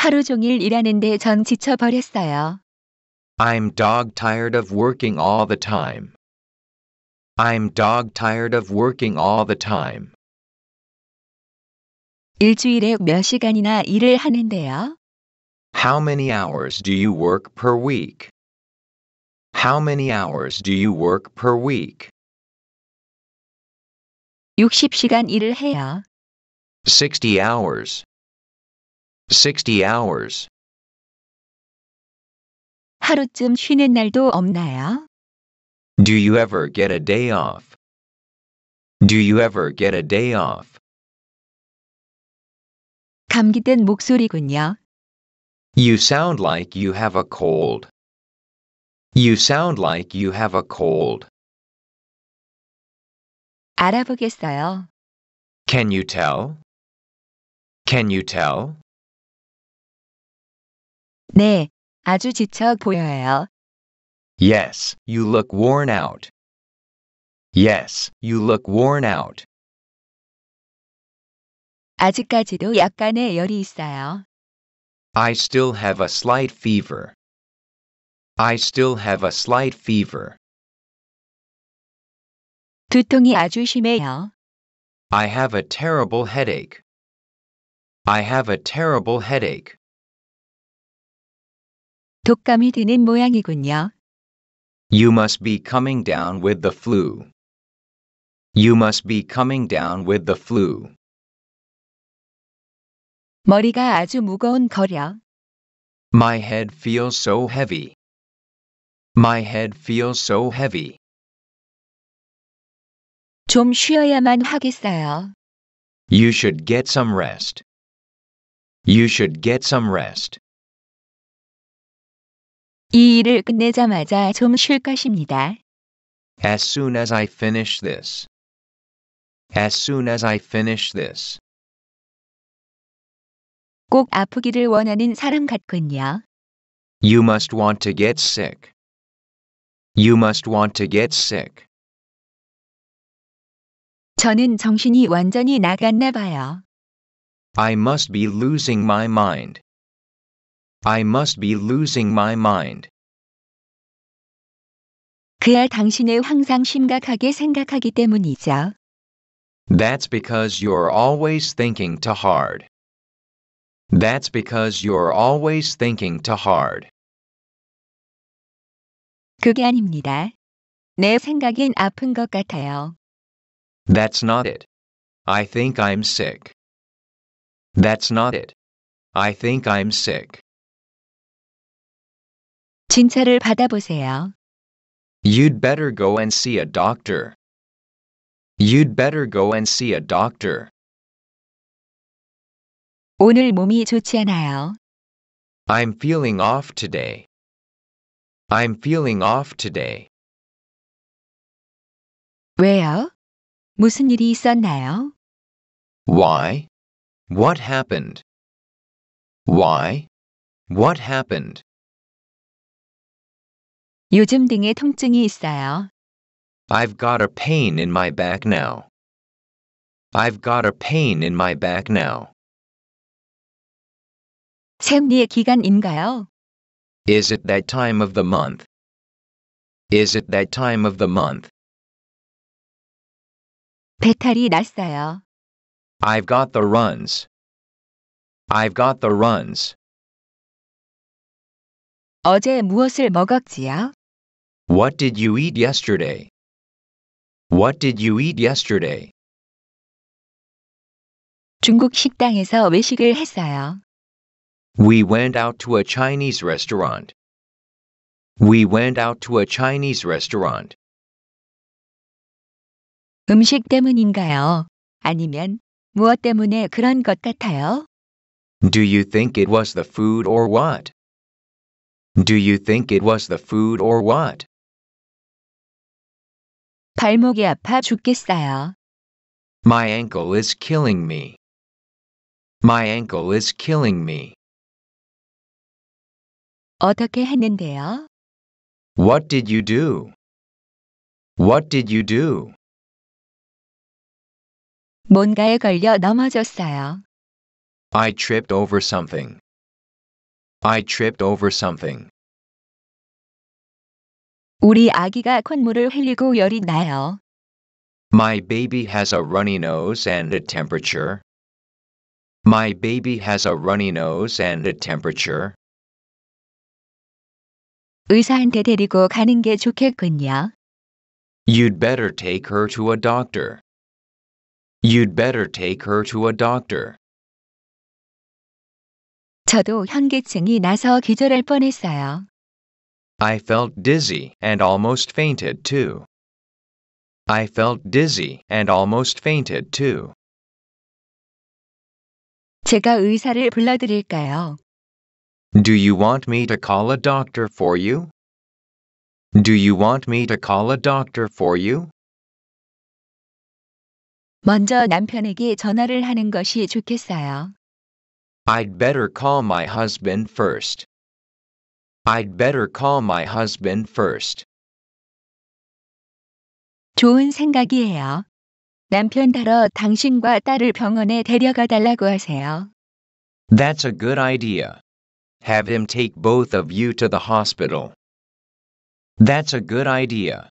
하루 종일 일하는데 전 지쳐버렸어요. I'm dog tired of working all the time. I'm dog tired of working all the time. 일주일에 몇 시간이나 일을 하는데요? How many hours do you work per week? How many hours do you work per week? 60시간 일을 해요. 60 hours. 60 hours. 하루쯤 쉬는 날도 없나요? Do you ever get a day off? Do you ever get a day off? 감기된 목소리군요. You sound like you have a cold. You sound like you have a cold. 알아보겠어요. Can you tell? Can you tell? 네, 아주 지쳐 보여요. Yes, you look worn out. Yes, you look worn out. 아직까지도 약간의 열이 있어요. I still have a slight fever. I still have a slight fever. 두통이 아주 심해요. I have a terrible headache. I have a terrible headache. 독감이 드는 모양이군요. You must be coming down with the flu. You must be coming down with the flu. 머리가 아주 무거운 거려. My head feels so heavy. My head feels so heavy. 좀 쉬어야만 하겠어요. You should get some rest. You should get some rest. 이 일을 끝내자마자 좀 쉴 것입니다. As soon as I finish this. As soon as I finish this. 꼭 아프기를 원하는 사람 같군요. You must want to get sick. You must want to get sick. 저는 정신이 완전히 나갔나 봐요. I must be losing my mind. I must be losing my mind. 그야 당신을 항상 심각하게 생각하기 때문이죠. That's because you're always thinking too hard. That's because you're always thinking too hard. 그게 아닙니다. 내 생각엔 아픈 것 같아요. That's not it. I think I'm sick. That's not it. I think I'm sick. 진찰을 받아보세요. You'd better go and see a doctor. You'd better go and see a doctor. 오늘 몸이 좋지 않아요. I'm feeling off today. I'm feeling off today. 왜요? 무슨 일이 있었나요? Why? What happened? Why? What happened? 요즘 등에 통증이 있어요. I've got a pain in my back now. I've got a pain in my back now. 생리의 기간인가요? Is it that time of the month? Is it that time of the month? 배탈이 났어요. I've got the runs. I've got the runs. 어제 무엇을 먹었지요? What did you eat yesterday? What did you eat yesterday? 중국 식당에서 외식을 했어요. We went out to a Chinese restaurant. We went out to a Chinese restaurant. 음식 때문인가요? 아니면 무엇 때문에 그런 것 같아요? Do you think it was the food or what? Do you think it was the food or what? 발목이 아파 죽겠어요. My ankle is killing me. My ankle is killing me. 어떻게 했는데요? What did you do? What did you do? 뭔가에 걸려 넘어졌어요. I tripped over something. I tripped over something. 우리 아기가 콧물을 흘리고 열이 나요. My baby has a runny nose and a temperature. My baby has a runny nose and a temperature. 의사한테 데리고 가는 게 좋겠군요. You'd better take her to a doctor. You'd better take her to a doctor. 저도 현기증이 나서 기절할 뻔했어요. I felt dizzy and almost fainted too. I felt dizzy and almost fainted too. 제가 의사를 불러드릴까요? Do you want me to call a doctor for you? Do you want me to call a doctor for you? 먼저 남편에게 전화를 하는 것이 좋겠어요. I'd better call my husband first. I'd better call my husband first. 좋은 생각이에요. 남편 따러 당신과 딸을 병원에 데려가 달라고 하세요. That's a good idea. Have him take both of you to the hospital. That's a good idea.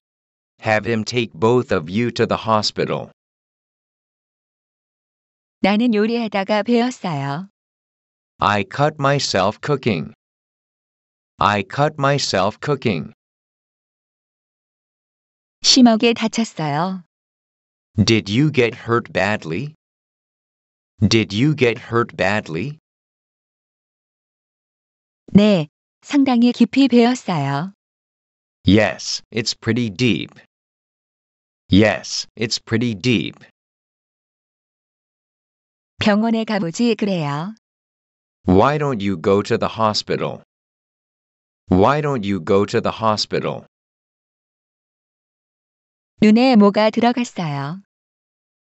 Have him take both of you to the hospital. 나는 요리하다가 베었어요. I cut myself cooking. I cut myself cooking. 심하게 다쳤어요. Did you get hurt badly? Did you get hurt badly? 네, 상당히 깊이 베었어요. Yes, it's pretty deep. Yes, it's pretty deep. 병원에 가보지 그래요. Why don't you go to the hospital? Why don't you go to the hospital? 눈에 뭐가 들어갔어요.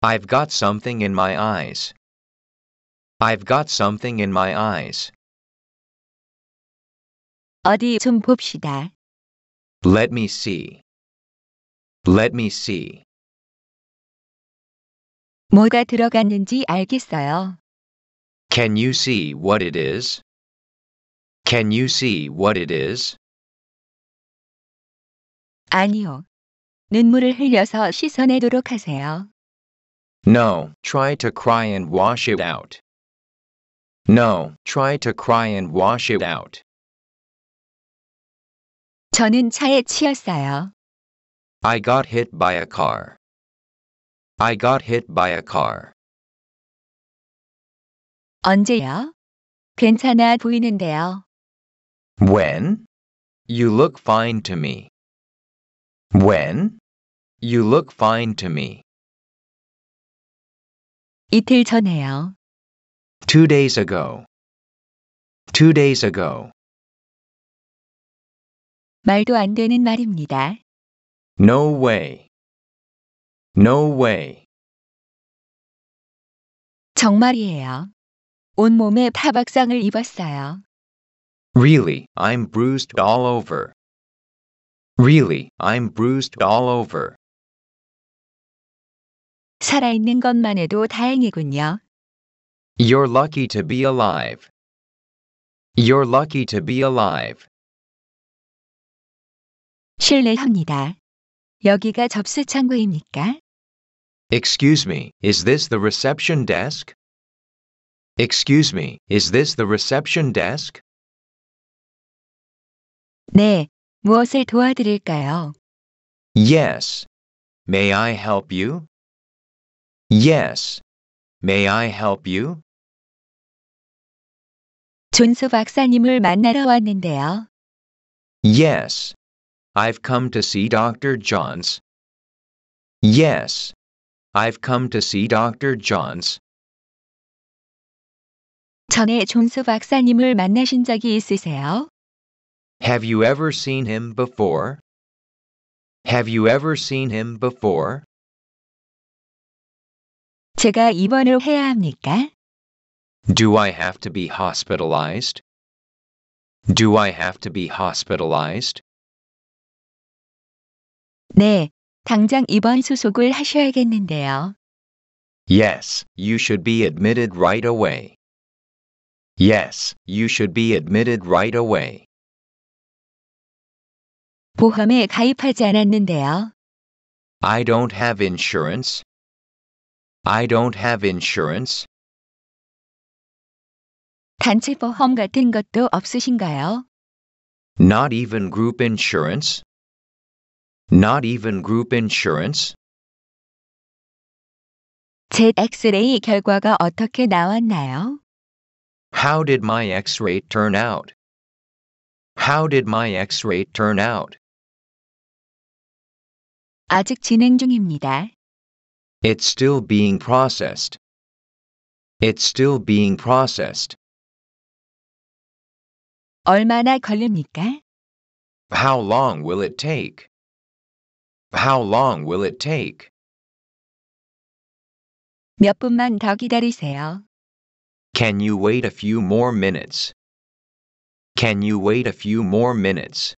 I've got something in my eyes. I've got something in my eyes. 어디 좀 봅시다. Let me see. Let me see. 뭐가 들어갔는지 알겠어요. Can you see what it is? Can you see what it is? 아니요. 눈물을 흘려서 씻어내도록 하세요. No, try to cry and wash it out. No, try to cry and wash it out. 저는 차에 치였어요. I got hit by a car. I got hit by a car. 언제요? 괜찮아 보이는데요. When you look fine to me. When you look fine to me. 이틀 전에요. 2 days ago. 2 days ago. 말도 안 되는 말입니다. No way. No way. 정말이에요. 온몸에 파박상을 입었어요. Really, I'm bruised all over. Really, I'm bruised all over. 살아있는 것만 해도 다행이군요. You're lucky to be alive. You're lucky to be alive. 실례합니다. 여기가 접수 창구입니까? Excuse me, is this the reception desk? Excuse me, is this the reception desk? 네, 무엇을 도와드릴까요? Yes. May I help you? Yes. May I help you? 존소 박사님을 만나러 왔는데요. Yes. I've come to see Dr. Johns. Yes. I've come to see Dr. Johns. 전에 존소 박사님을 만나신 적이 있으세요? Have you ever seen him before? Have you ever seen him before? 제가 입원을 해야 합니까? Do I have to be hospitalized? Do I have to be hospitalized? 네, 당장 입원 수속을 하셔야겠는데요. Yes, you should be admitted right away. Yes, you should be admitted right away. 보험에 가입하지 않았는데요. I don't have insurance. I don't have insurance. 단체 보험 같은 것도 없으신가요? Not even group insurance. Not even group insurance. 제 엑스레이 결과가 어떻게 나왔나요? How did my x-ray turn out? How did my x-ray turn out? 아직 진행 중입니다. It's still being processed. It's still being processed. 얼마나 걸립니까? How long will it take? How long will it take? 몇 분만 더 기다리세요. Can you wait a few more minutes? Can you wait a few more minutes?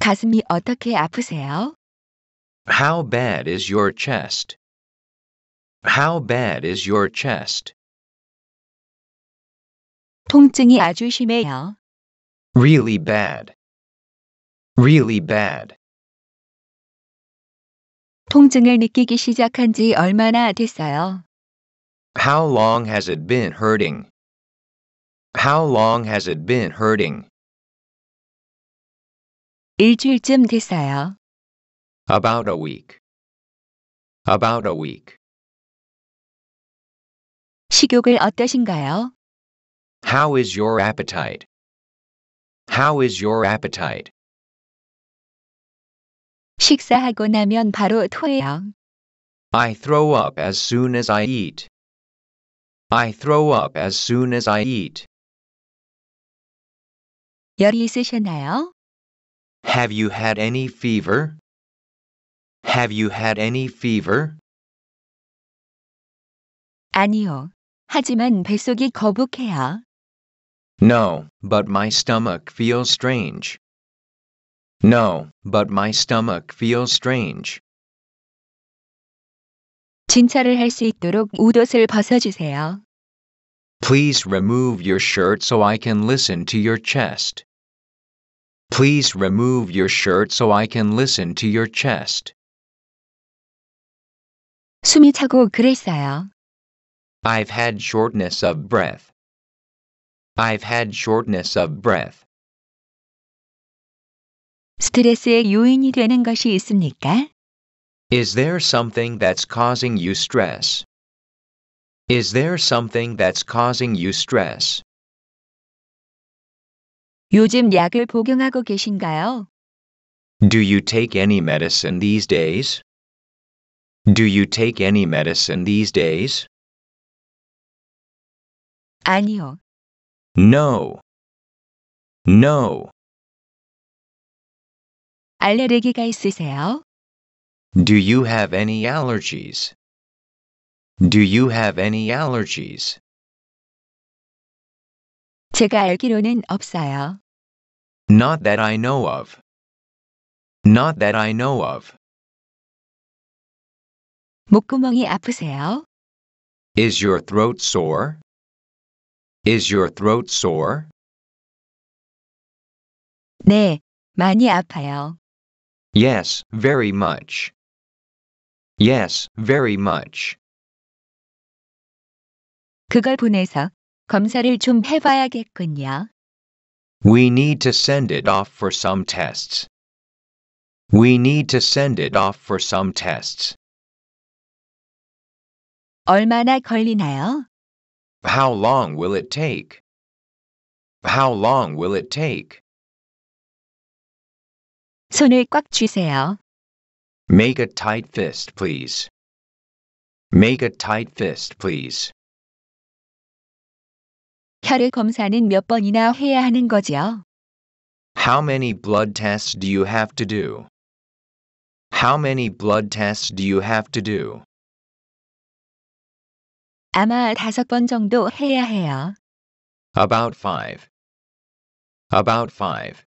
가슴이 어떻게 아프세요? How bad is your chest? How bad is your chest? 통증이 아주 심해요. Really bad. Really bad. 통증을 느끼기 시작한 지 얼마나 됐어요? How long has it been hurting? How long has it been hurting? 일주일쯤 됐어요. About a week. About a week. 식욕을 어떠신가요? How is your appetite? How is your appetite? 식사하고 나면 바로 토해요. I throw up as soon as I eat. I throw up as soon as I eat. 열이 있으셨나요? Have you had any fever? Have you had any fever? 아니요. 하지만 뱃속이 거북해요. No, but my stomach feels strange. No, but my stomach feels strange. 진찰을 할 수 있도록 옷옷을 벗어주세요. Please remove your shirt so I can listen to your chest. Please remove your shirt so I can listen to your chest. 숨이 차고 그랬어요. I've had shortness of breath. I've had shortness of breath. 스트레스의 요인이 되는 것이 있습니까? Is there something that's causing you stress? Is there something that's causing you stress? 요즘 약을 복용하고 계신가요? Do you take any medicine these days? Do you take any medicine these days? 아니요. No. No. 알레르기가 있으세요? Do you have any allergies? Do you have any allergies? 제가 알기로는 없어요. Not that I know of. Not that I know of. 목구멍이 아프세요? Is your throat sore? Is your throat sore? 네, 많이 아파요. Yes, very much. Yes, very much. 그걸 보내서 검사를 좀 해봐야겠군요. We need to send it off for some tests. We need to send it off for some tests. 얼마나 걸리나요? How long will it take? How long will it take? 손을 꽉 쥐세요. Make a tight fist, please. Make a tight fist, please. 혈액 검사는 몇 번이나 해야 하는 거지요? How many blood tests do you have to do? How many blood tests do you have to do? 아마 다섯 번 정도 해야 해요. About five. About five.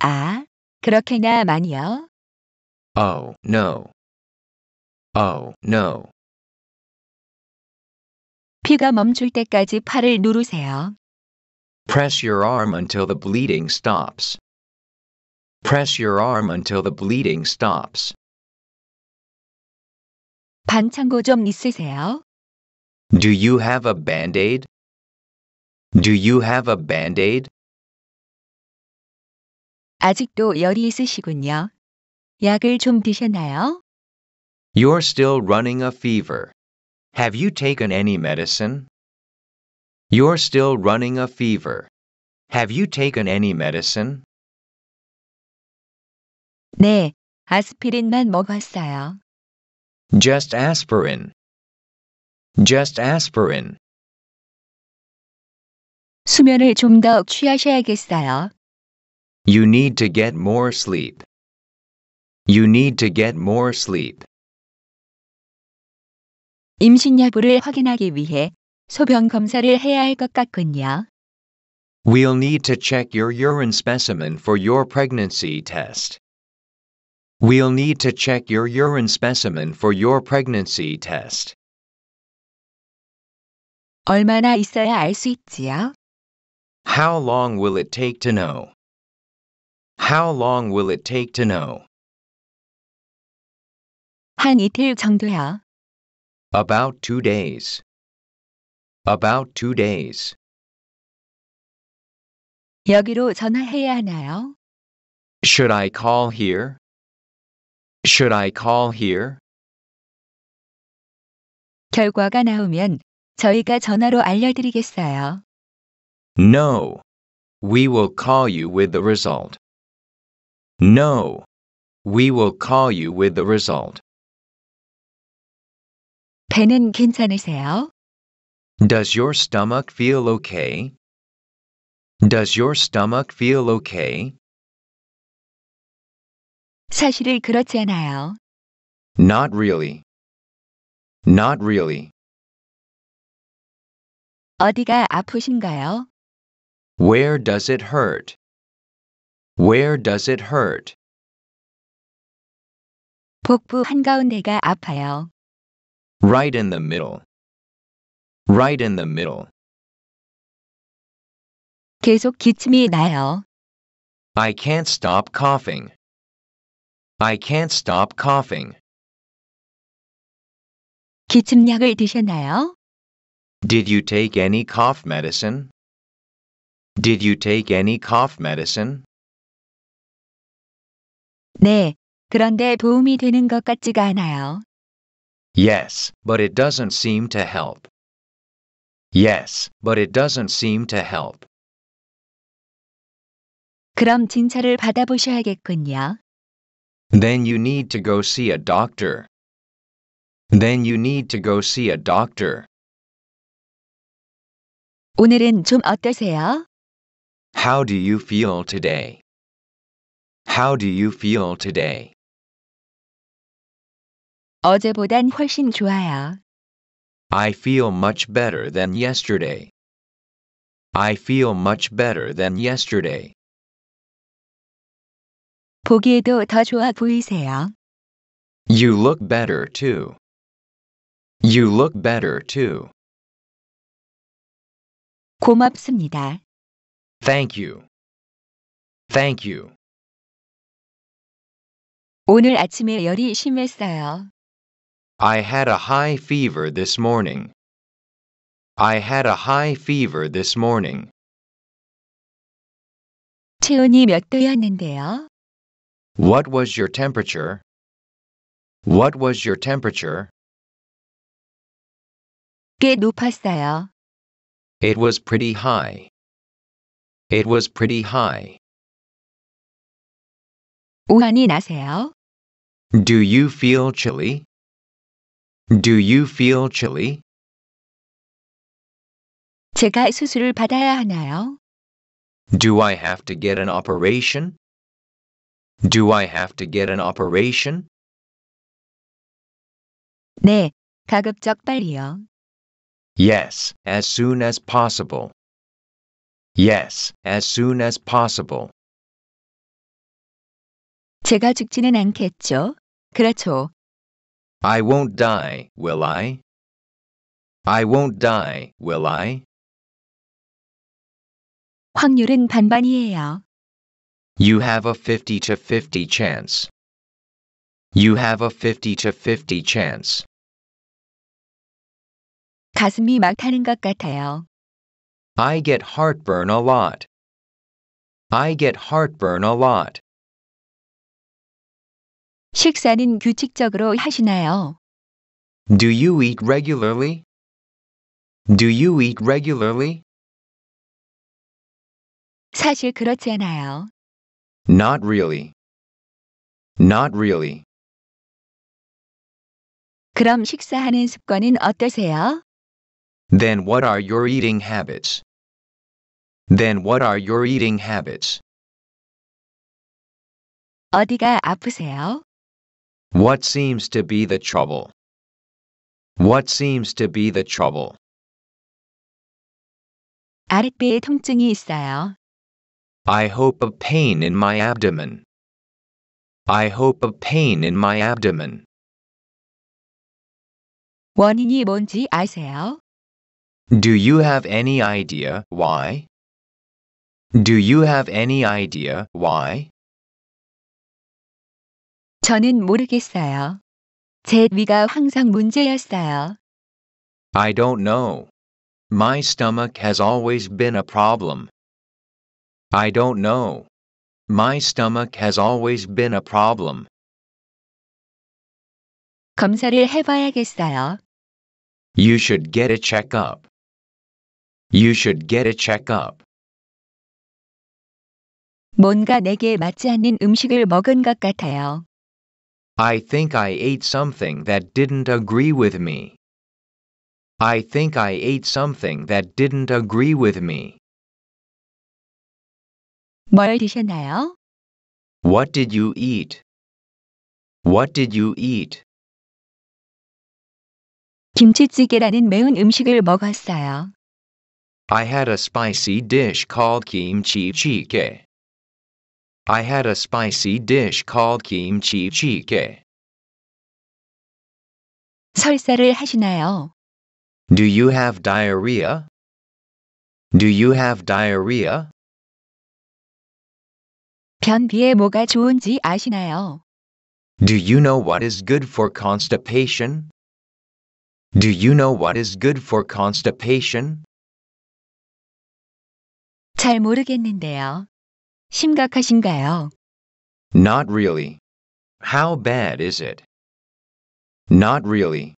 아, 그렇게나 많이요? Oh, no. Oh, no. 피가 멈출 때까지 팔을 누르세요. Press your arm until the bleeding stops. Press your arm until the bleeding stops. 반창고 좀 있으세요? Do you have a band-aid? Do you have a band-aid? 아직도 열이 있으시군요. 약을 좀 드셨나요? You're still running a fever. Have you taken any medicine? You're still running a fever. Have you taken any medicine? 네, 아스피린만 먹었어요. Just aspirin. Just aspirin. 수면을 좀 더 취하셔야겠어요. You need to get more sleep. You need to get more sleep. 임신 여부를 확인하기 위해 소변 검사를 해야 할 것 같군요. We'll need to check your urine specimen for your pregnancy test. We'll need to check your urine specimen for your pregnancy test. 얼마나 있어야 알 수 있지요? How long will it take to know? How long will it take to know? 한 이틀 정도요. About two days. About two days. 여기로 전화해야 하나요? Should I call here? Should I call here? 결과가 나오면 저희가 전화로 알려드리겠어요. No. We will call you with the result. No. We will call you with the result. 배는 괜찮으세요? Does your stomach feel okay? Does your stomach feel okay? 사실은 그렇지 않아요. Not really. Not really. 어디가 아프신가요? Where does it hurt? Where does it hurt? 복부 한가운데가 아파요. Right in the middle. Right in the middle. 계속 기침이 나요. I can't stop coughing. I can't stop coughing. 기침약을 드셨나요? Did you take any cough medicine? Did you take any cough medicine? 네, 그런데 도움이 되는 것 같지가 않아요. Yes, but it doesn't seem to help. Yes, but it doesn't seem to help. 그럼 진찰을 받아보셔야겠군요. Then you need to go see a doctor. Then you need to go see a doctor. 오늘은 좀 어떠세요? How do you feel today? How do you feel today? 어제보단 훨씬 좋아요. I feel much better than yesterday. I feel much better than yesterday. 보기에도 더 좋아 보이세요. You look better too. You look better too. 고맙습니다. Thank you. Thank you. 오늘 아침에 열이 심했어요. I had a high fever this morning. I had a high fever this morning. 체온이 몇 도였는데요? What was your temperature? What was your temperature? 꽤 높았어요. It was pretty high. It was pretty high. 오한이 나세요? Do you feel chilly? Do you feel chilly? 제가 수술을 받아야 하나요? Do I have to get an operation? Do I have to get an operation? 네, 가급적 빨리요. Yes, as soon as possible. Yes, as soon as possible. 제가 죽지는 않겠죠? 그렇죠. I won't die, will I? I won't die, will I? 확률은 반반이에요. You have a 50 to 50 chance. You have a 50 to 50 chance. 가슴이 막 타는 것 같아요. I get heartburn a lot. I get heartburn a lot. 식사는 규칙적으로 하시나요? Do you eat regularly? Do you eat regularly? 사실 그렇지 않아요. Not really. Not really. 그럼 식사하는 습관은 어떠세요? Then what are your eating habits? Then what are your eating habits? 어디가 아프세요? What seems to be the trouble? What seems to be the trouble? 아랫배에 통증이 있어요. I hope a pain in my abdomen. I hope a pain in my abdomen. 원인이 뭔지 아세요? Do you have any idea why? Do you have any idea why? 저는 모르겠어요. 제 위가 항상 문제였어요. I don't know. My stomach has always been a problem. I don't know. My stomach has always been a problem. 검사를 해봐야겠어요. You should get a checkup. You should get a checkup. 뭔가 내게 맞지 않는 음식을 먹은 것 같아요. I think I ate something that didn't agree with me. I think I ate something that didn't agree with me. 뭘 드셨나요? What did you eat? What did you eat? 김치찌개라는 매운 음식을 먹었어요. I had a spicy dish called kimchi jjigae. I had a spicy dish called kimchi jjigae. 설사를 하시나요? Do you have diarrhea? Do you have diarrhea? 변비에 뭐가 좋은지 아시나요? Do you know what is good for constipation? Do you know what is good for constipation? 잘 모르겠는데요. 심각하신가요? Not really. How bad is it? Not really.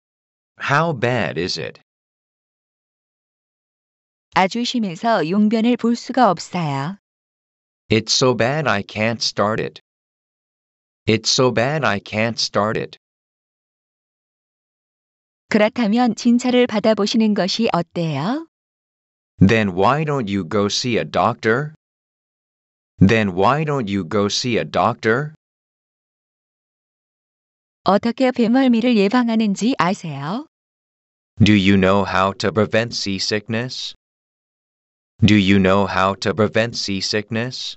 How bad is it? 아주 심해서 용변을 볼 수가 없어요. It's so bad I can't start it. It's so bad I can't start it. 그렇다면 진찰을 받아보시는 것이 어때요? Then why don't you go see a doctor? Then why don't you go see a doctor? 어떻게 배멀미를 예방하는지 아세요? Do you know how to prevent seasickness? Do you know how to prevent seasickness?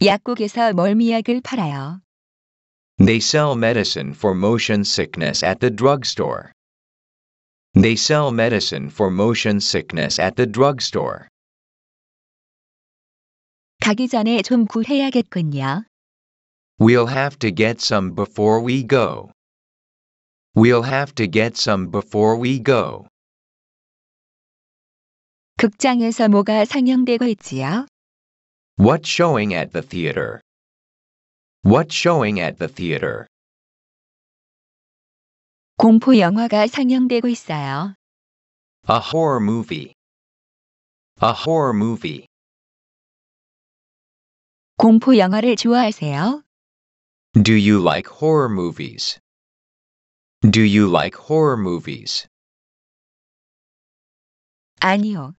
약국에서 멀미약을 팔아요. They sell medicine for motion sickness at the drugstore. They sell medicine for motion sickness at the drugstore. 가기 전에 좀 구해야겠군요. We'll have to get some before we go. We'll have to get some before we go. 극장에서 뭐가 상영되고 있지요? What's showing at the theater? What's showing at the theater? 공포 영화가 상영되고 있어요. A horror movie. A horror movie. 공포 영화를 좋아하세요? Do you like horror movies? Do you like horror movies? 아니요.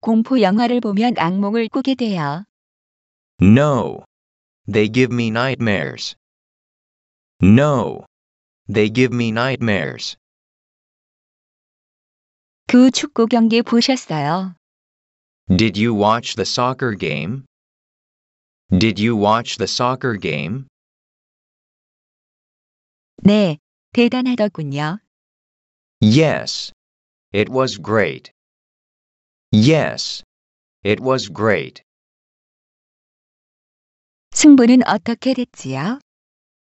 공포 영화를 보면 악몽을 꾸게 돼요. No. They give me nightmares. No. They give me nightmares. 그 축구 경기 보셨어요? Did you watch the soccer game? Did you watch the soccer game? 네, 대단하더군요. Yes, it was great. Yes, it was great. 승부는 어떻게 됐지요?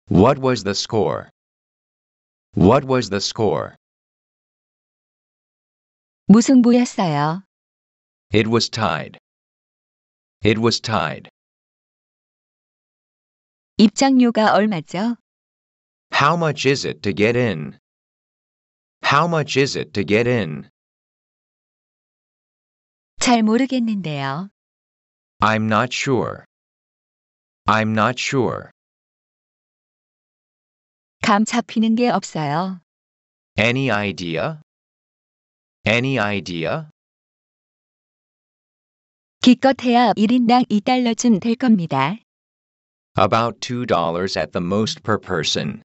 What was the score? What was the score? 무승부였어요. It was tied. It was tied. 입장료가 얼마죠? How much is it to get in? How much is it to get in? 잘 모르겠는데요. I'm not sure. I'm not sure. 감 잡히는 게 없어요. Any idea? Any idea? 기껏해야 1인당 2달러쯤 될 겁니다. About $2 at the most per person.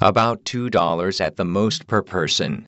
About $2 at the most per person.